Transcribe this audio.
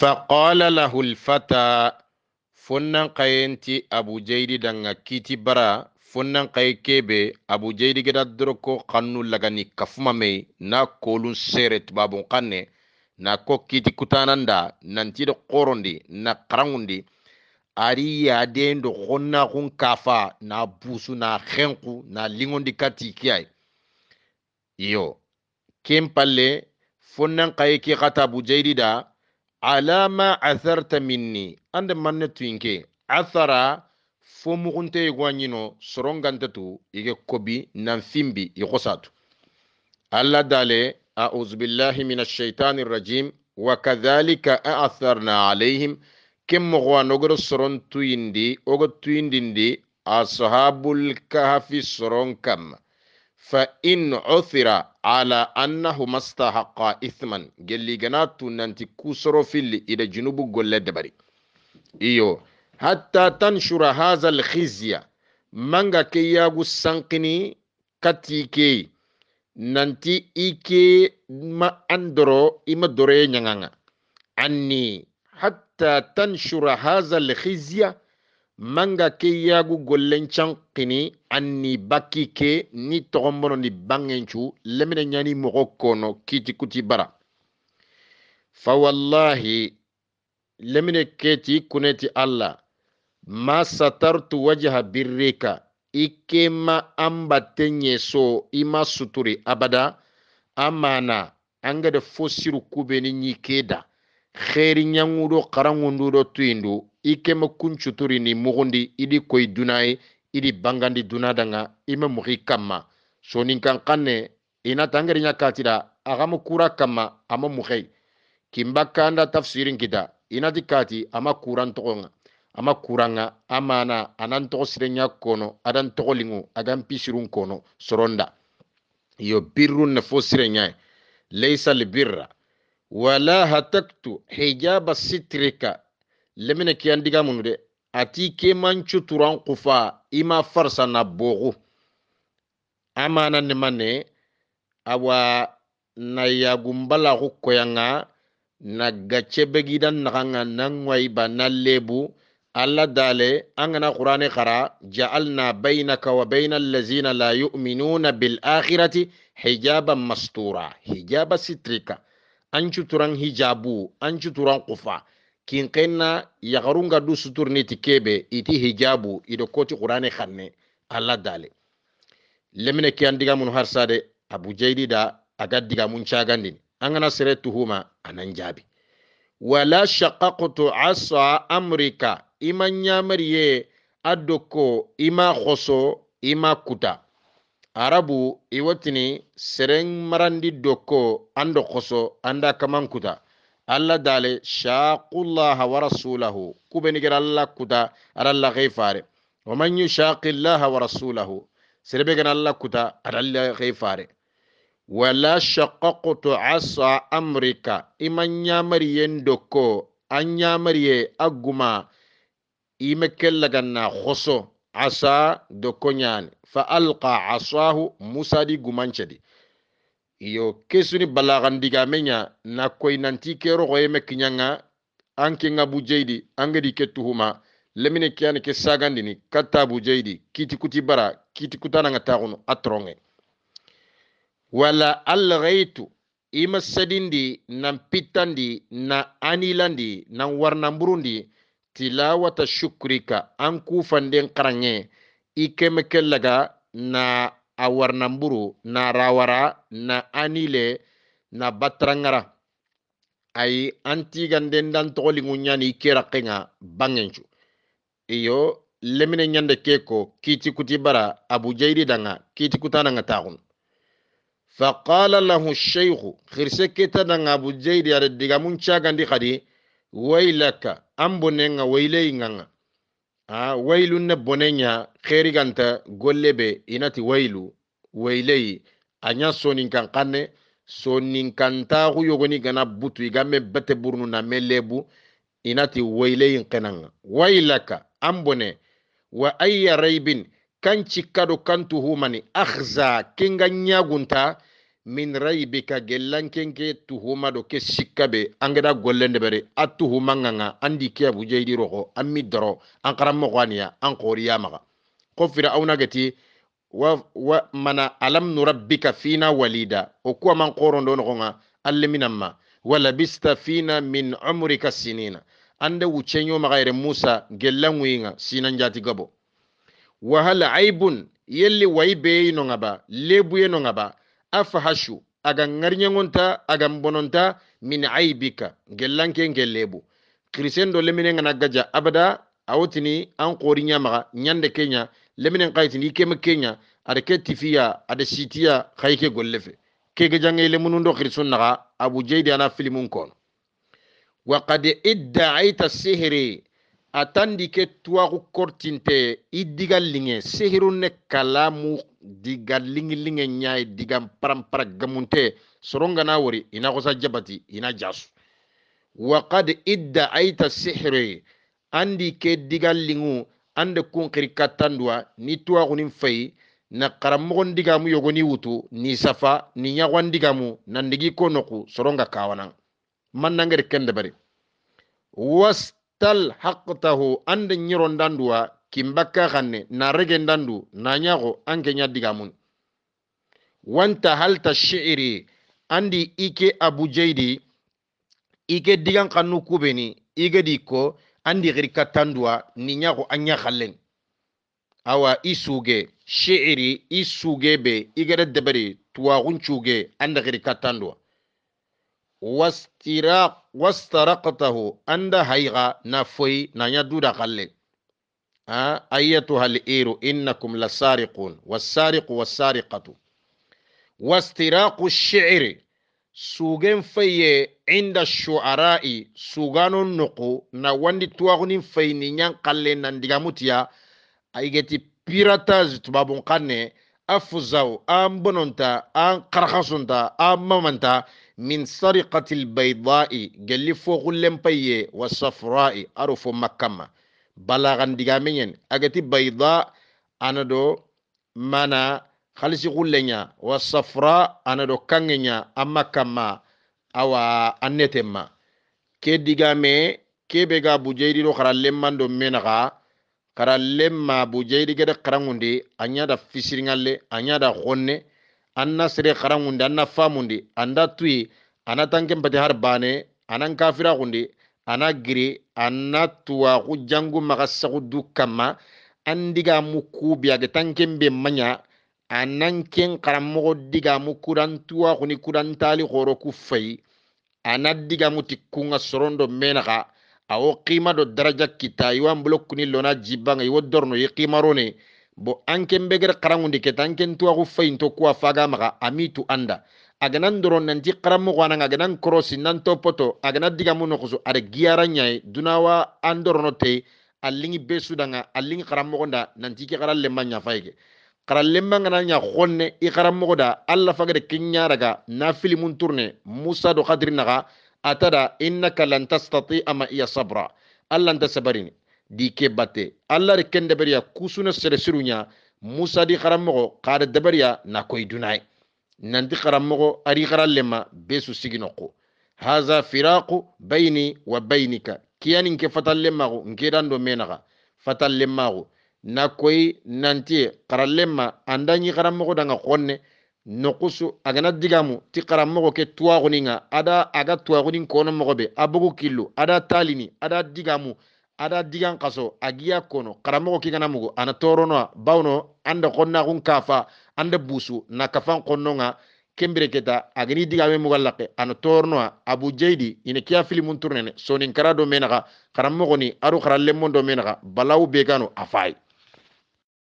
faqala lahu alfata funnan kayenti abu jaydi danga kiti bara funnan kaye kebe abu jaydi geda doroko kannu lagani kafuma mei na kolun sere tubabun kanne na ko kiti kutananda nantido korondi na karangundi ari yaden do gonna kun kafa na busu na henku na lingondi kati kiyai iyo ken palle fonnan kaye ke kata abu jaydi da alama atharta minni ande manne tuinke athara fo mugunte igwa ɲino sorongantatu ige kobi nanfinbi ikosatu alla dale a'udhu billahi min shaitani rajim wa kadhalika aatharna alayhim ken mogo a nogoro soron tuyindi ogo tuyindindi ashabul kahfi soron kamma فإن عثر على أنه مستحق إثما جلي جناتو ننتي كسرو في إلى جنوب قول دبري إيو حتى تنشر هذا الخزي مانغا كياغو سانقني كي ننتي إيكي ما أندرو إما دوري نيانا أني حتى تنشر هذا الخزي manga ke yagu gollen kini anni baki ke ni togonbono ni bangenchu lemine nyani mogo kono kiti kuti bara fa wallahi lemine keti kuneti alla ma satartu wajha birrika ikema amba tenye so ima suturi abada amana mana an gada fo siru kubeni ɲi ke da xeeri ɲangudo Ike kema kuncuturi ni mugundi idi dunai duna idi bangandi duna danga ima kama. kamma soninkan kanne tangeri nya katira agama kura kamma ama muhei kimba kanda tafsirin kita inati kati ama kuran tokonga ama kuranga amana anan togo sirenya kono adan lingu agan pisirun kono soronda yo birrun na fo sirenya laysa libirra wala hataktu hijaba sitrika lemine ke an diga munu de ati ke manchu turan kufa ima farsa na bogo amana ne mane awa na gumbala ko koyanga na gace begidan na nan wai ba na lebu alla dale an Qur'ani ja'alna bainaka wa bainal ladzina la yu'minuna bil akhirati hijaban mastura hijaba sitrika an cuturan hijabu an cuturan kufa kinkenna yagarunga du suturniti kebe iti hijabu ido koti qur'ane khanne alla dale lemine ki andiga mun harsade abu jaidi da aga diga mun chagandin an gana sere tuhuma anan jabi wala shaqaqtu asa amrika iman yamariye adoko ima khoso ima kuta arabu iwatini sereng marandi doko ando khoso anda kamankuta kuta alla dale shaqullaha wa rasulahu kubenigera alla kuta ada alla kei fare waman yushaqillaha wa rasulahu serebe gana alla kuta ada alla kei fare wala shaqaqtu asa amrika ima ñamariye doko a ñamariye a guma ime kellaganna hoso asa dokko ñani fa alqa asahu musadi gumancedi iyo kesuni balagandigamenya na koy nanti ke rogoyeme kiñanga anke nga bujeydi angedi ke tuhuma lemine kiyani ke sagandini kata bujeidi kiti kuti bara kiti kutana taxunu a toronge wala algaytu ima sadindi na mpitandi na anilandi na warnamburundi tilawata shukrika an kufanden karange i keme na na mburu na rawara na anile na batrangara ay anti ganden dan toli ngunyani kera kenga bangenchu iyo lemine nyande keko kiti kuti bara jairi danga kiti kutananga taxun faqala lahu sheikhu khirse keta danga Abu ada digamun cagandi xadi wailaka ambonenga bonen ga a waylunne bonenya xeeriganta golle be inati waylu weyleyi a ɲa soninkan xanne soninkantaxu yogoni gana butu i bete burunu na me inati weyleyin xenanga waylaka an bone wa ayya raybin kan cikkado kan tuhumani axza kenga ɲagunta min raibika gellankenke tuhuma do ke sikka be angeda gollendebere a tuhuma ŋaŋa andi ke abujahidi an mi doro an karanmogo aniya an koriya maga ko firauna geti wa, wa mana alam nurabbika fina walida o kuwa man korondo nogo ŋa alle minan ma walabista fina min umrika sinina ande wucenyo maga yere musa gellanŋuyi ŋa sinan gabo wahal aibun yelli wayi beyeyi noŋa ba lebuye noŋa ba afahashu agan ŋarɲeŋonta agan bononta min aibika gellanke ngellebu kirisen lemine ngana gaja abada awotini an kori ɲamaga nyande kenya lemine kayitini i keme kenya ada ke tifiya sitia sitiya gollefe ke golle kege jange le do kirison naga abu jeidi ana filimun kon wa qad iddaita sihiri atandi ke tuwaku kortinte i diga liŋe sehiru ne kalamu diga liŋiliŋe ɲaye diga paranpara gamunte sorongana wori ina kosa jabati ina jasu wakad idda aita sihire andi ke diga liŋu ande kunkiri katanduwa ni tuwakunin fayi na karanmogon digamu yogoni wutu ni safa ni ɲagwan digamu nandigi ko noku soronga kawanan mannangeri kendebari was tal haqtahu ande nyiron danduwa kimbakka xanne na regen dandu na ñaxo an ke wanta halta shi'iri andi ike abu jeydi ike digan xannu kubeni ige di ko andi xiri kattanduwa ni ñaxo a ñaxallen awa isuge suge shi'iri i suge be igede deberi tuwaxuncuge ande xiri kattanduwa واسترقته عند هيغا نفوي نيدودا قلي أيتها الإير إنكم لسارقون والسارق والسارقة واستراق الشعر سوغن في عند الشعراء سوغان النقو نواندي تواغن في نيان قلي نندغموتيا أيجتي pirataz tubabun kanne afuzau an bononta an karkasunta an mamanta min sarikati lbaidai gelli fo xullenpaye wa safrai aro fo makkama balaxandigameyen agati baida ana do mana halisi xullenya wa safra ana do kanŋenya a makkama awa a netenma ke digame kebe ga bujeydi xara lenman menaxa xara lenma bujeydi gede xaranŋundi a ɲada fisiriŋalle a ɲada xonne anna sere xarangundi anna famundi anda tuyi ana tankenpati har bane anan kafiraxundi ana giri anna tuwaxu jangu maxa saxu du kanma an digamu kubi age tanken be maɲa anan ken xaranmoxo digamu kuran tuwaxuni kuran tali xoro ku fayi ana digamu ti kunga sorondo menaxa awo xima do daraja kita iwan bulokuni lona jibanga iwo dorno i ximarone bo anken begere karangundi keta ntuwa kufa to kuwa faga maga amitu anda aganan doron nanti kwa anan aganan korosi nanto poto diga muno kusu ada giyara nyai dunawa andoro dorono alingi besu danga alingi karanmogo da nanti ke kara lemba ɲafayi kara lemba nga nanya honne i kwa da alla fagere kenɲaraga nafili na musa do naga atada inna kalantastati ama iya sabra alla nta sabarini dike batte allari kendeberiya kusune seresiruya musa di xaranmoxo xada deberiya nakoyi dunaye nanti xaranmoxo ari xaranlenma besu siginoxu haza firaqu bayni wa baynika kiyanin ke fatallenmaxu nkedan do menaxa fatallenmaxu nakoyi nantiye xaranlenma andañi xaranmoxo danga xonne nokusu agana digamu ti xaranmoxo ke tuwaxuninga ada aga tuwaxunin kono moxobe a bogu killu ada talini ada digamu ada digan kaso agiya kono karamogo gana mugo ana toronoa bawno anda kun kafa anda busu na kafan konnonga kembire keta agani digame mugallake ana toronoa abu jeydi ina kiya fili filimun turnene sonin kara do menaxa xaranmoxoni aru xara lemmon do menaxa balawu begano a fayi